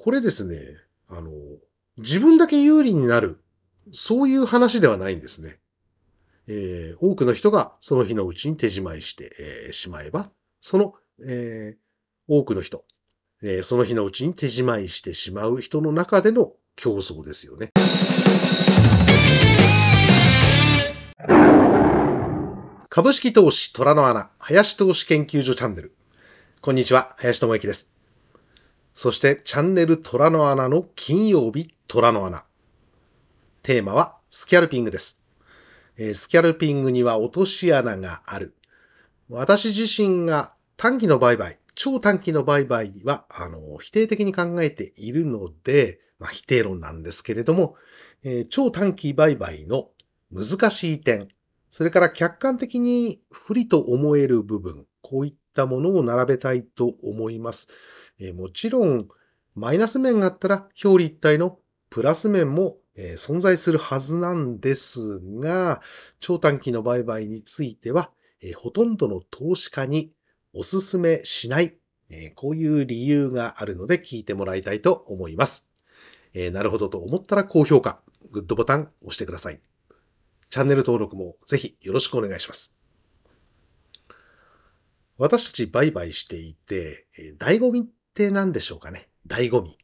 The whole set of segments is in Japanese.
これですね、あの、自分だけ有利になる、そういう話ではないんですね。えー、多くの人がその日のうちに手じまいして、えー、しまえば、その、えー、多くの人、えその日のうちに手じまいしてしまう人の中での競争ですよね。株式投資虎の穴、林投資研究所チャンネル。こんにちは、林智之です。そしてチャンネル虎の穴の金曜日虎の穴。テーマはスキャルピングです。スキャルピングには落とし穴がある。私自身が短期の売買、超短期の売買は、あの、否定的に考えているので、まあ、否定論なんですけれども、えー、超短期売買の難しい点、それから客観的に不利と思える部分、こういっったものを並べたいと思います。えもちろん、マイナス面があったら表裏一体のプラス面も存在するはずなんですが、超短期の売買については、ほとんどの投資家におすすめしない、こういう理由があるので聞いてもらいたいと思います。なるほどと思ったら高評価、グッドボタン押してください。チャンネル登録もぜひよろしくお願いします。私たち売買していて、え醍醐味って何でしょうかね醍醐味。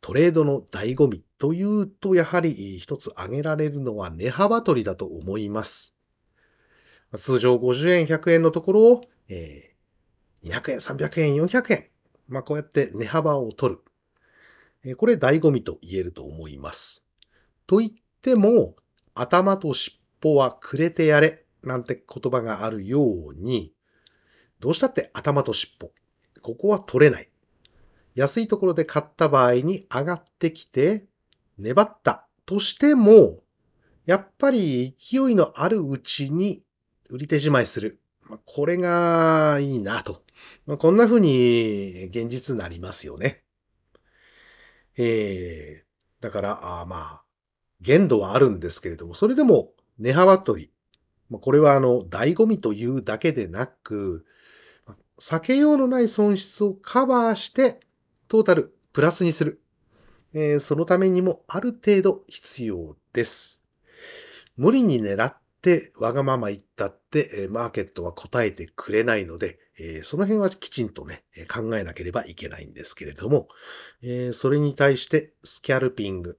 トレードの醍醐味というと、やはり一つ挙げられるのは値幅取りだと思います。通常50円、100円のところを、えー、200円、300円、400円。まあ、こうやって値幅を取る。えこれ醍醐味と言えると思います。と言っても、頭と尻尾はくれてやれなんて言葉があるように、どうしたって頭と尻尾。ここは取れない。安いところで買った場合に上がってきて、粘ったとしても、やっぱり勢いのあるうちに売り手じまいする。これがいいなと。こんな風に現実になりますよね。えー、だから、あまあ、限度はあるんですけれども、それでも値幅取り。これはあの、醍醐味というだけでなく、避けようのない損失をカバーして、トータルプラスにする。えー、そのためにもある程度必要です。無理に狙ってわがまま言ったって、マーケットは答えてくれないので、えー、その辺はきちんとね、考えなければいけないんですけれども、えー、それに対してスキャルピング。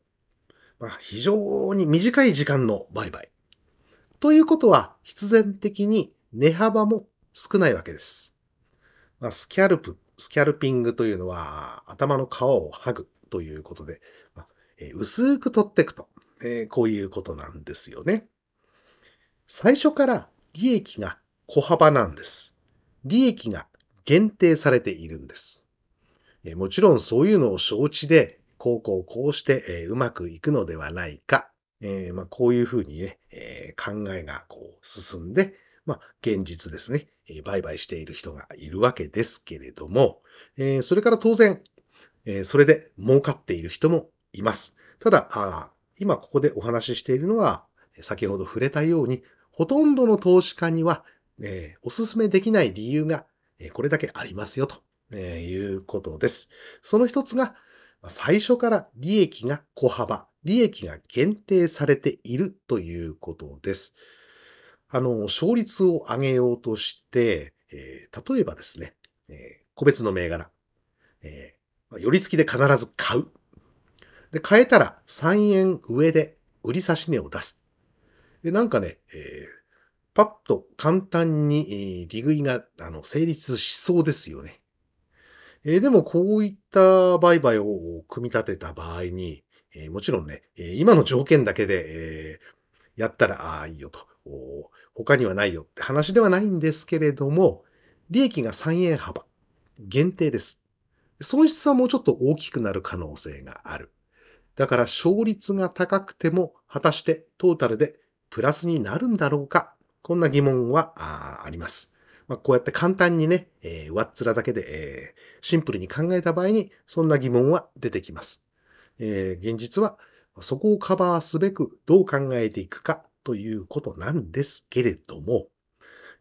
まあ、非常に短い時間の売買。ということは、必然的に値幅も少ないわけです。まあ、スキャルプ、スキャルピングというのは、頭の皮を剥ぐということで、まあ、えー、薄く取っていくと、えー、こういうことなんですよね。最初から利益が小幅なんです。利益が限定されているんです。えもちろんそういうのを承知で、こうこうこうして、えうまくいくのではないか。えー、まあ、こういうふうにね、えー、考えがこう進んで、まあ、現実ですね。売買している人がいるわけですけれども、それから当然、それで儲かっている人もいます。ただ、今ここでお話ししているのは、先ほど触れたように、ほとんどの投資家には、おすすめできない理由が、これだけありますよと、いうことです。その一つが、最初から利益が小幅、利益が限定されているということです。あの、勝率を上げようとして、えー、例えばですね、えー、個別の銘柄、えー、寄り付きで必ず買う。で、買えたら3円上で売り差し値を出す。で、なんかね、えー、パッと簡単に、えー、利食いがあの成立しそうですよね。えー、でもこういった売買を組み立てた場合に、えー、もちろんね、え今の条件だけで、えー、やったら、ああ、いいよと。他にはないよって話ではないんですけれども、利益が3円幅、限定です。損失はもうちょっと大きくなる可能性がある。だから勝率が高くても果たしてトータルでプラスになるんだろうかこんな疑問はあります。まあ、こうやって簡単にね、えー、上っ面だけで、えー、シンプルに考えた場合にそんな疑問は出てきます。えー、現実はそこをカバーすべくどう考えていくかということなんですけれども、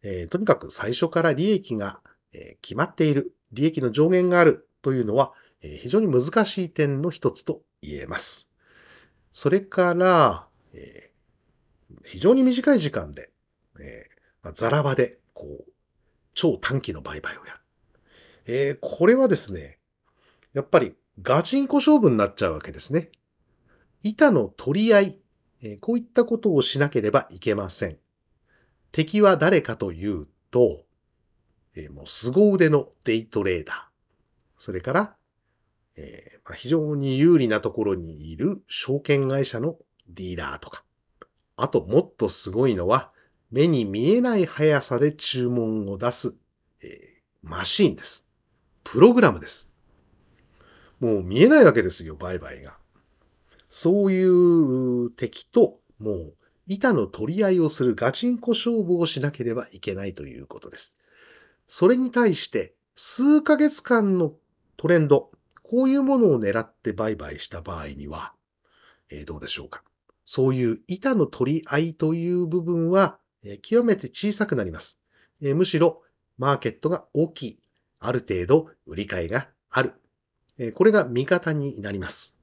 えー、とにかく最初から利益が、え決まっている、利益の上限があるというのは、え非常に難しい点の一つと言えます。それから、えー、非常に短い時間で、えざらばで、こう、超短期の売買をやる。えー、これはですね、やっぱりガチンコ勝負になっちゃうわけですね。板の取り合いえこういったことをしなければいけません。敵は誰かというと、えもう凄腕のデイトレーダー。それから、えま非常に有利なところにいる証券会社のディーラーとか。あともっとすごいのは、目に見えない速さで注文を出す、えマシーンです。プログラムです。もう見えないわけですよ、売買が。そういう敵ともう板の取り合いをするガチンコ勝負をしなければいけないということです。それに対して数ヶ月間のトレンド、こういうものを狙って売買した場合には、えー、どうでしょうか。そういう板の取り合いという部分は、えー、極めて小さくなります、えー。むしろマーケットが大きい。ある程度売り買いがある。これが味方になります。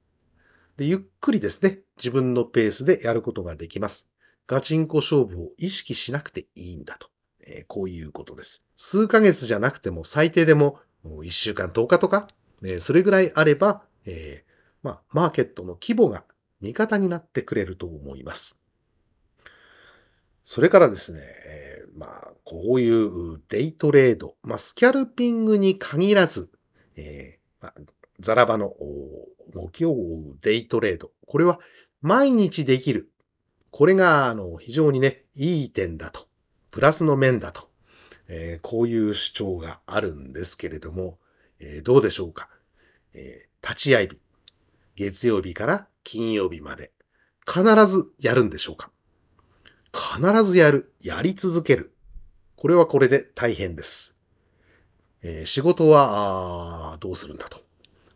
で、ゆっくりですね、自分のペースでやることができます。ガチンコ勝負を意識しなくていいんだと。えー、こういうことです。数ヶ月じゃなくても最低でももう1週間10日とか、えー、それぐらいあれば、えー、まあ、マーケットの規模が味方になってくれると思います。それからですね、えー、まあ、こういうデイトレード、まあ、スキャルピングに限らず、えーまあ、ザラバの動きを追うデイトレード。これは毎日できる。これが、あの、非常にね、いい点だと。プラスの面だと。えー、こういう主張があるんですけれども、えー、どうでしょうか。えー、立ち会い日。月曜日から金曜日まで。必ずやるんでしょうか必ずやる。やり続ける。これはこれで大変です。えー、仕事は、どうするんだと。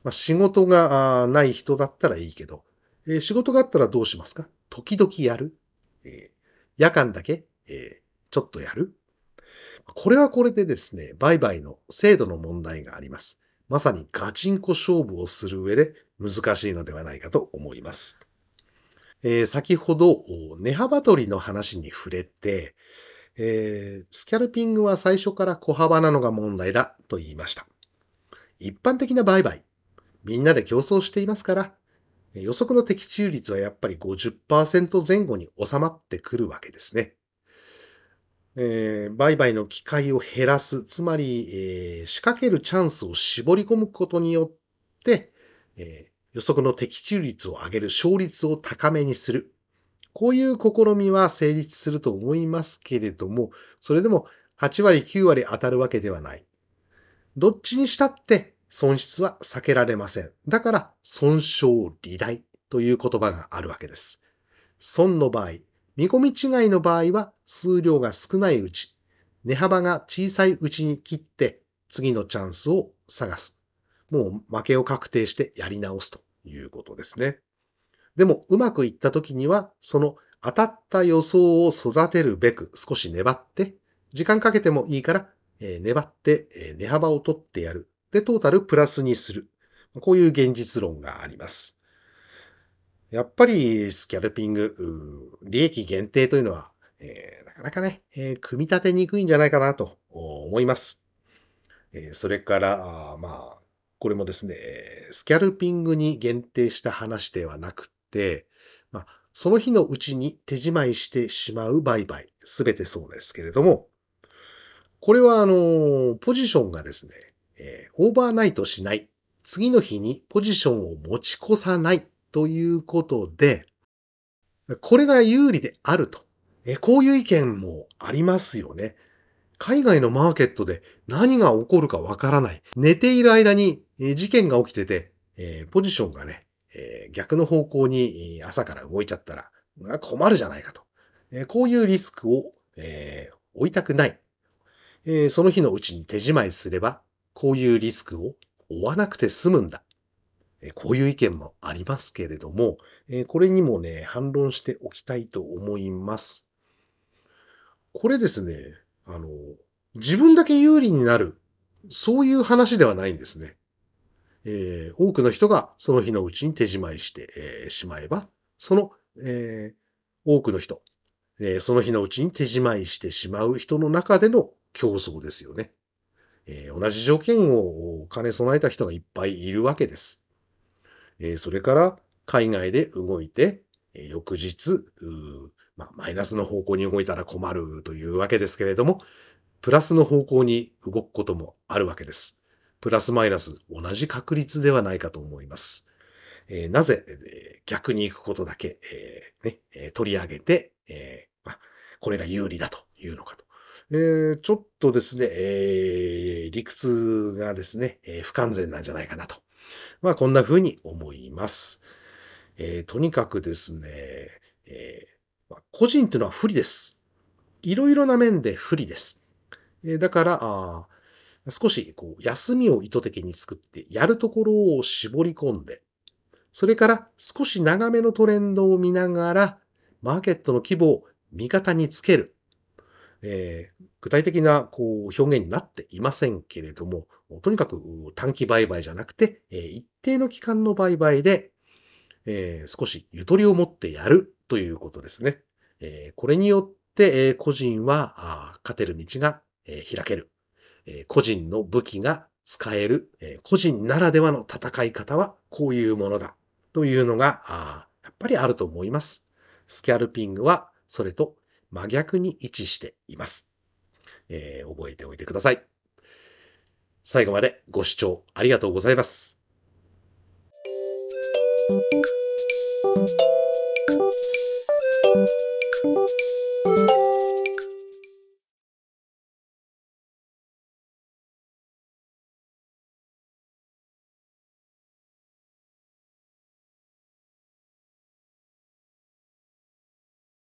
まあ、仕事がない人だったらいいけど、えー、仕事があったらどうしますか時々やる、えー、夜間だけ、えー、ちょっとやるこれはこれでですね、売買の制度の問題があります。まさにガチンコ勝負をする上で難しいのではないかと思います。えー、先ほど、値幅取りの話に触れて、えー、スキャルピングは最初から小幅なのが問題だと言いました。一般的な売買、みんなで競争していますから、予測の的中率はやっぱり50%前後に収まってくるわけですね。えー、売買の機会を減らす、つまり、えー、仕掛けるチャンスを絞り込むことによって、えー、予測の的中率を上げる、勝率を高めにする。こういう試みは成立すると思いますけれども、それでも8割9割当たるわけではない。どっちにしたって損失は避けられません。だから、損傷利大という言葉があるわけです。損の場合、見込み違いの場合は数量が少ないうち、値幅が小さいうちに切って次のチャンスを探す。もう負けを確定してやり直すということですね。でもうまくいった時には、その当たった予想を育てるべく少し粘って、時間かけてもいいから、えー、粘って、えー、値幅を取ってやる。で、トータルプラスにする。こういう現実論があります。やっぱりスキャルピング、利益限定というのは、えー、なかなかね、えー、組み立てにくいんじゃないかなと思います。えー、それから、あまあ、これもですね、スキャルピングに限定した話ではなくて、まあ、その日のうちに手じまいしてしまう売買、すべてそうですけれども、これはあの、ポジションがですね、えー、オーバーナイトしない、次の日にポジションを持ち越さないということで、これが有利であると。えこういう意見もありますよね。海外のマーケットで何が起こるかわからない。寝ている間に事件が起きてて、えー、ポジションがね、えー、逆の方向に朝から動いちゃったら困るじゃないかと。えー、こういうリスクを、えー、追いたくない。えー、その日のうちに手仕まいすればこういうリスクを負わなくて済むんだ。こういう意見もありますけれども、これにもね、反論しておきたいと思います。これですね、あの、自分だけ有利になる、そういう話ではないんですね。えー、多くの人がその日のうちに手じまいして、えー、しまえば、その、えー、多くの人、えその日のうちに手じまいしてしまう人の中での競争ですよね。えー、同じ条件を兼ね備えた人がいっぱいいるわけです。えー、それから海外で動いて、えー、翌日、まあ、マイナスの方向に動いたら困るというわけですけれども、プラスの方向に動くこともあるわけです。プラスマイナス同じ確率ではないかと思います。えー、なぜ、えー、逆に行くことだけ、えーね、取り上げて、えーまあ、これが有利だというのかと。えー、ちょっとですね、えー、理屈がですね、えー、不完全なんじゃないかなと。まあ、こんな風に思います。えー、とにかくですね、えー、まあ、個人というのは不利です。いろいろな面で不利です。えー、だから、あ少しこう休みを意図的に作って、やるところを絞り込んで、それから少し長めのトレンドを見ながら、マーケットの規模を味方につける。えー、具体的なこう表現になっていませんけれども、とにかく短期売買じゃなくて、えー、一定の期間の売買で、えー、少しゆとりを持ってやるということですね。えー、これによって、えー、個人はあ勝てる道が、えー、開ける、えー。個人の武器が使える、えー、個人ならではの戦い方はこういうものだというのが、あやっぱりあると思います。スキャルピングはそれと真逆に位置しています。えー、覚えておいてください。最後までご視聴ありがとうございます。t h